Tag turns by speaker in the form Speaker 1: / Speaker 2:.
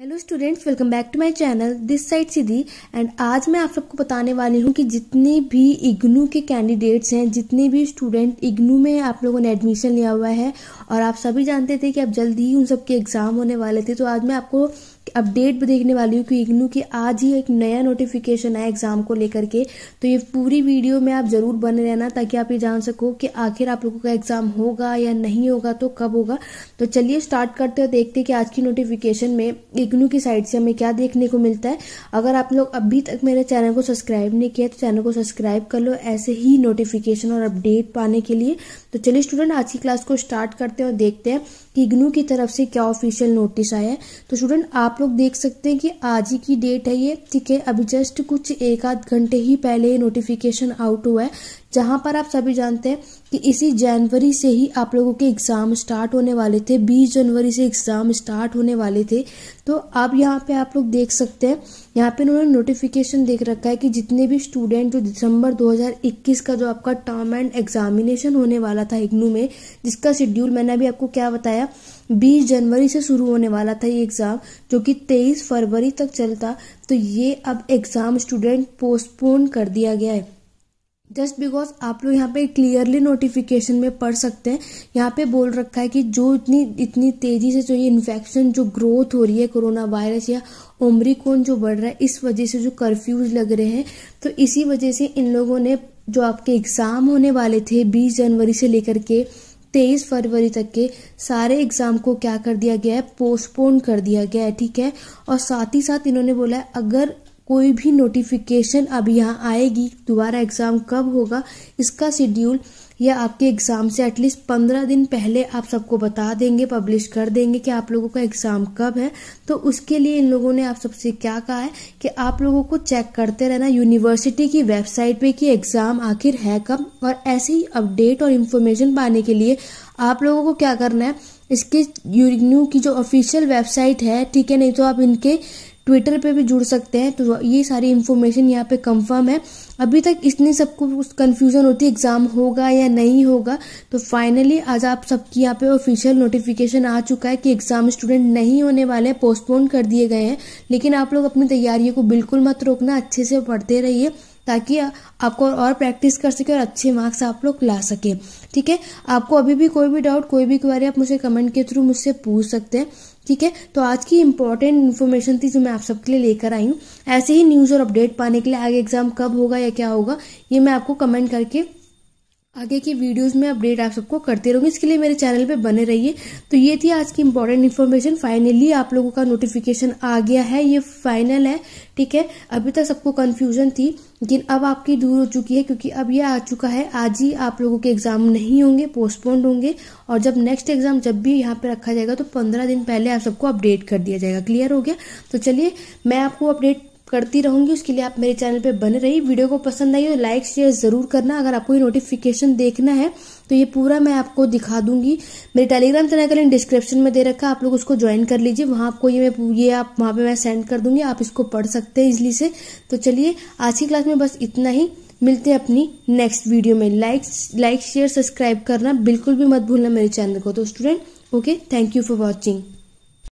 Speaker 1: hello students welcome back to my channel this side Siddhi and आज मैं आप सबको बताने वाली हूँ कि जितने भी इग्नू के कैंडिडेट्स हैं जितने भी स्टूडेंट इग्नू में आप लोगों ने एडमिशन लिया हुआ है और आप सभी जानते थे कि अब जल्दी ही उन सबके एग्ज़ाम होने वाले थे तो आज मैं आपको अपडेट देखने वाली हूँ कि इग्नू की आज ही एक नया नोटिफिकेशन आया एग्ज़ाम को लेकर के तो ये पूरी वीडियो में आप ज़रूर बने रहना ताकि आप ये जान सको कि आखिर आप लोगों का एग्ज़ाम होगा या नहीं होगा तो कब होगा तो चलिए स्टार्ट करते हैं देखते हैं कि आज की नोटिफिकेशन में इग्नू की साइड से हमें क्या देखने को मिलता है अगर आप लोग अभी तक मेरे चैनल को सब्सक्राइब नहीं किया तो चैनल को सब्सक्राइब कर लो ऐसे ही नोटिफिकेशन और अपडेट पाने के लिए तो चलिए स्टूडेंट आज की क्लास को स्टार्ट करते हैं और देखते हैं कि इग्नू की तरफ से क्या ऑफिशियल नोटिस आया है तो स्टूडेंट आप लोग देख सकते हैं कि आज ही की डेट है ये ठीक है अभी जस्ट कुछ एक आध घंटे ही पहले नोटिफिकेशन आउट हुआ है जहाँ पर आप सभी जानते हैं कि इसी जनवरी से ही आप लोगों के एग्ज़ाम स्टार्ट होने वाले थे बीस जनवरी से एग्ज़ाम स्टार्ट होने वाले थे तो अब यहाँ पे आप लोग देख सकते हैं यहाँ पे उन्होंने नोटिफिकेशन देख रखा है कि जितने भी स्टूडेंट जो दिसंबर 2021 का जो आपका टर्म एंड एग्जामिनेशन होने वाला था इग्नू में जिसका शेड्यूल मैंने अभी आपको क्या बताया 20 जनवरी से शुरू होने वाला था ये एग्ज़ाम जो कि 23 फरवरी तक चलता तो ये अब एग्ज़ाम स्टूडेंट पोस्टपोन कर दिया गया है जस्ट बिकॉज आप लोग यहाँ पे क्लियरली नोटिफिकेशन में पढ़ सकते हैं यहाँ पे बोल रखा है कि जो इतनी इतनी तेजी से जो ये इन्फेक्शन जो ग्रोथ हो रही है कोरोना वायरस या ओमरिकोन जो बढ़ रहा है इस वजह से जो कर्फ्यूज लग रहे हैं तो इसी वजह से इन लोगों ने जो आपके एग्जाम होने वाले थे बीस जनवरी से लेकर के तेईस फरवरी तक के सारे एग्जाम को क्या कर दिया गया है पोस्टपोन कर दिया गया है ठीक है और साथ ही साथ इन्होंने बोला है अगर कोई भी नोटिफिकेशन अब यहाँ आएगी दोबारा एग्ज़ाम कब होगा इसका शेड्यूल या आपके एग्ज़ाम से एटलीस्ट पंद्रह दिन पहले आप सबको बता देंगे पब्लिश कर देंगे कि आप लोगों का एग्ज़ाम कब है तो उसके लिए इन लोगों ने आप सबसे क्या कहा है कि आप लोगों को चेक करते रहना यूनिवर्सिटी की वेबसाइट पे कि एग्ज़ाम आखिर है कब और ऐसे ही अपडेट और इन्फॉर्मेशन पाने के लिए आप लोगों को क्या करना है इसके यूरिन्यू की जो ऑफिशियल वेबसाइट है ठीक है नहीं तो आप इनके ट्विटर पे भी जुड़ सकते हैं तो ये सारी इन्फॉर्मेशन यहाँ पे कंफर्म है अभी तक इतनी सबको कन्फ्यूज़न होती है एग्ज़ाम होगा या नहीं होगा तो फाइनली आज आप सबकी यहाँ पे ऑफिशियल नोटिफिकेशन आ चुका है कि एग्ज़ाम स्टूडेंट नहीं होने वाले हैं पोस्टपोन कर दिए गए हैं लेकिन आप लोग अपनी तैयारियों को बिल्कुल मत रोकना अच्छे से पढ़ते रहिए ताकि आपको और प्रैक्टिस कर सके और अच्छे मार्क्स आप लोग ला सके ठीक है आपको अभी भी कोई भी डाउट कोई भी क्वारी आप मुझे कमेंट के थ्रू मुझसे पूछ सकते हैं ठीक है तो आज की इंपॉर्टेंट इन्फॉर्मेशन थी जो मैं आप सबके लिए लेकर आई हूँ ऐसे ही न्यूज़ और अपडेट पाने के लिए आगे एग्जाम कब होगा या क्या होगा ये मैं आपको कमेंट करके आगे की वीडियोस में अपडेट आप सबको करते रहूँगी इसके लिए मेरे चैनल पे बने रहिए तो ये थी आज की इम्पोर्टेंट इन्फॉर्मेशन फाइनली आप लोगों का नोटिफिकेशन आ गया है ये फाइनल है ठीक है अभी तक सबको कन्फ्यूजन थी लेकिन अब आपकी दूर हो चुकी है क्योंकि अब ये आ चुका है आज ही आप लोगों के एग्जाम नहीं होंगे पोस्टपोन्ड होंगे और जब नेक्स्ट एग्जाम जब भी यहाँ पे रखा जाएगा तो पंद्रह दिन पहले आप सबको अपडेट कर दिया जाएगा क्लियर हो गया तो चलिए मैं आपको अपडेट करती रहूँगी उसके लिए आप मेरे चैनल पे बने रही वीडियो को पसंद आई और लाइक शेयर ज़रूर करना अगर आपको ये नोटिफिकेशन देखना है तो ये पूरा मैं आपको दिखा दूंगी मेरे टेलीग्राम चैनल का लिंक डिस्क्रिप्शन में दे रखा आप लोग उसको ज्वाइन कर लीजिए वहाँ आपको ये मैं ये आप वहाँ पर मैं सेंड कर दूंगी आप इसको पढ़ सकते हैं इजली से तो चलिए आज की क्लास में बस इतना ही मिलते हैं अपनी नेक्स्ट वीडियो में लाइक लाइक शेयर सब्सक्राइब करना बिल्कुल भी मत भूलना मेरे चैनल को तो student okay thank you for watching